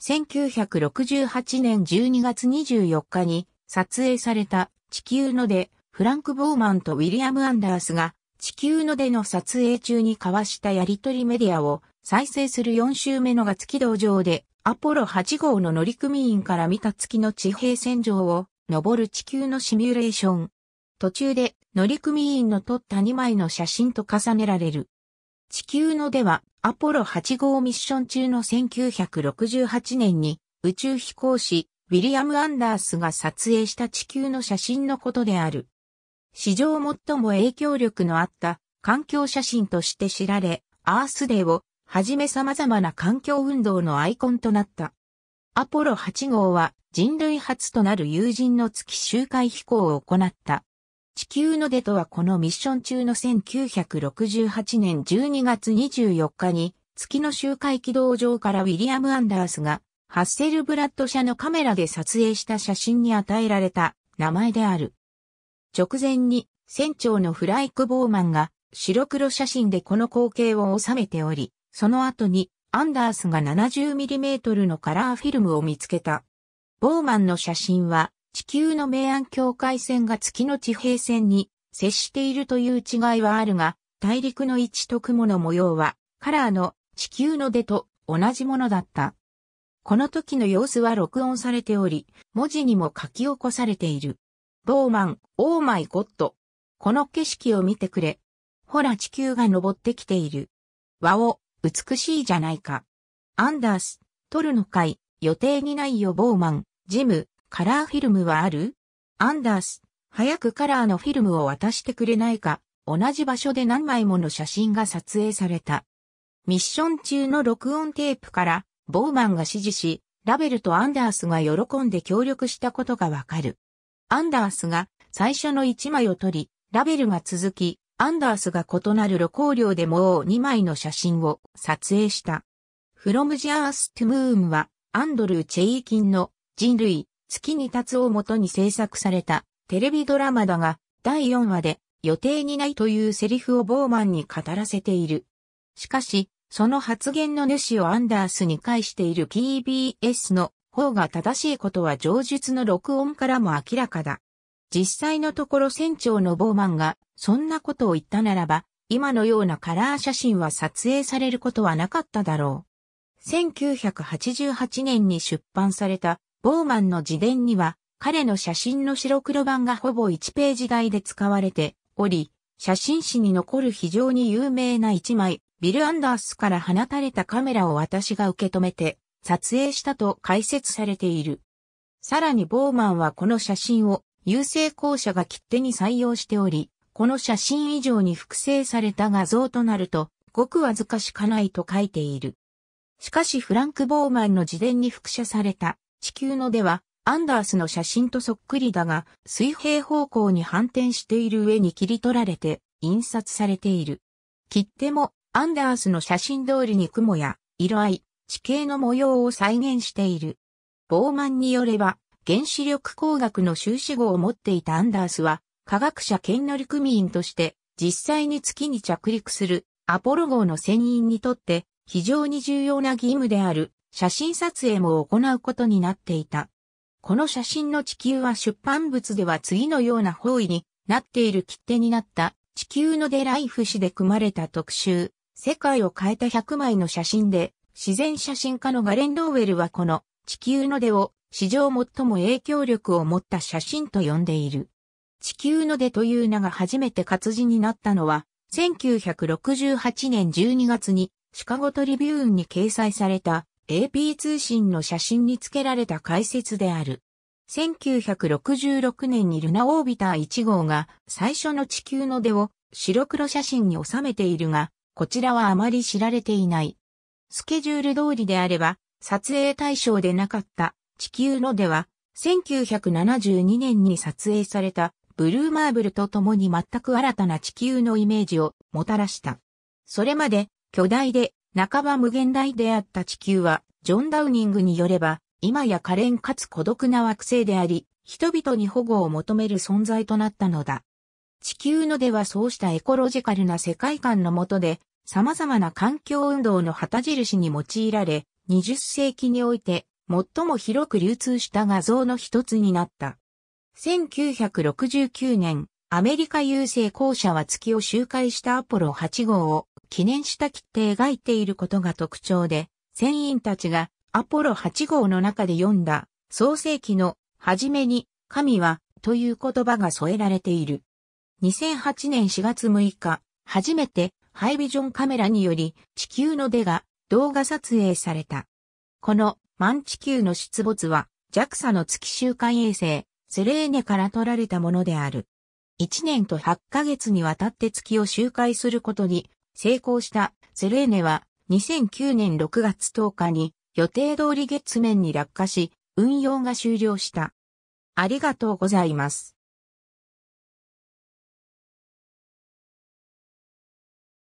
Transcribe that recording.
1968年12月24日に撮影された地球のでフランク・ボーマンとウィリアム・アンダースが地球のでの撮影中に交わしたやりとりメディアを再生する4週目の月道上でアポロ8号の乗組員から見た月の地平線上を登る地球のシミュレーション。途中で乗組員の撮った2枚の写真と重ねられる。地球のでは、アポロ8号ミッション中の1968年に、宇宙飛行士、ウィリアム・アンダースが撮影した地球の写真のことである。史上最も影響力のあった環境写真として知られ、アースデーをはじめ様々な環境運動のアイコンとなった。アポロ8号は人類初となる有人の月周回飛行を行った地球の出とはこのミッション中の1968年12月24日に月の周回軌道上からウィリアム・アンダースがハッセルブラッド社のカメラで撮影した写真に与えられた名前である。直前に船長のフライク・ボーマンが白黒写真でこの光景を収めており、その後にアンダースが 70mm のカラーフィルムを見つけた。ボーマンの写真は地球の明暗境界線が月の地平線に接しているという違いはあるが、大陸の位置と雲の模様は、カラーの地球の出と同じものだった。この時の様子は録音されており、文字にも書き起こされている。ボーマン、オーマイゴッド。この景色を見てくれ。ほら地球が昇ってきている。和を、美しいじゃないか。アンダース、トルの会、予定にないよボーマン、ジム、カラーフィルムはあるアンダース、早くカラーのフィルムを渡してくれないか、同じ場所で何枚もの写真が撮影された。ミッション中の録音テープから、ボーマンが指示し、ラベルとアンダースが喜んで協力したことがわかる。アンダースが最初の1枚を取り、ラベルが続き、アンダースが異なる露光量でもう2枚の写真を撮影した。フロムジャーストゥ・ムー h o はアンドルー・チェイキンの人類月に立つをもとに制作されたテレビドラマだが、第4話で予定にないというセリフをボーマンに語らせている。しかし、その発言の主をアンダースに返している TBS の方が正しいことは上述の録音からも明らかだ。実際のところ船長のボーマンがそんなことを言ったならば、今のようなカラー写真は撮影されることはなかっただろう。1988年に出版されたボーマンの自伝には、彼の写真の白黒版がほぼ1ページ台で使われており、写真誌に残る非常に有名な一枚、ビル・アンダースから放たれたカメラを私が受け止めて、撮影したと解説されている。さらにボーマンはこの写真を優勢校舎が切手に採用しており、この写真以上に複製された画像となると、ごくわずかしかないと書いている。しかしフランク・ボーマンの自伝に複写された地球のでは、アンダースの写真とそっくりだが、水平方向に反転している上に切り取られて、印刷されている。切手も、アンダースの写真通りに雲や、色合い、地形の模様を再現している。ボーマンによれば、原子力工学の修士号を持っていたアンダースは、科学者兼乗組員として、実際に月に着陸するアポロ号の船員にとって、非常に重要な義務である写真撮影も行うことになっていた。この写真の地球は出版物では次のような方位になっている切手になった地球のデライフ誌で組まれた特集、世界を変えた100枚の写真で、自然写真家のガレン・ローウェルはこの地球の出を史上最も影響力を持った写真と呼んでいる。地球の出という名が初めて活字になったのは、1968年12月にシカゴトリビューンに掲載された AP 通信の写真に付けられた解説である。1966年にルナオービター1号が最初の地球の出を白黒写真に収めているが、こちらはあまり知られていない。スケジュール通りであれば、撮影対象でなかった地球の出は、1972年に撮影されたブルーマーブルと共に全く新たな地球のイメージをもたらした。それまで巨大で半ば無限大であった地球は、ジョン・ダウニングによれば、今や可憐かつ孤独な惑星であり、人々に保護を求める存在となったのだ。地球のではそうしたエコロジカルな世界観の下で、様々な環境運動の旗印に用いられ、20世紀において最も広く流通した画像の一つになった。1969年、アメリカ郵政公社は月を周回したアポロ8号を記念した切手描いていることが特徴で、船員たちがアポロ8号の中で読んだ創世記の初めに神はという言葉が添えられている。2008年4月6日、初めてハイビジョンカメラにより地球の出が動画撮影された。この満地球の出没は JAXA の月周回衛星セレーネから撮られたものである。1年と8ヶ月にわたって月を周回することに成功したセレーネは2009年6月10日に予定通り月面に落下し運用が終了した。ありがとうございます。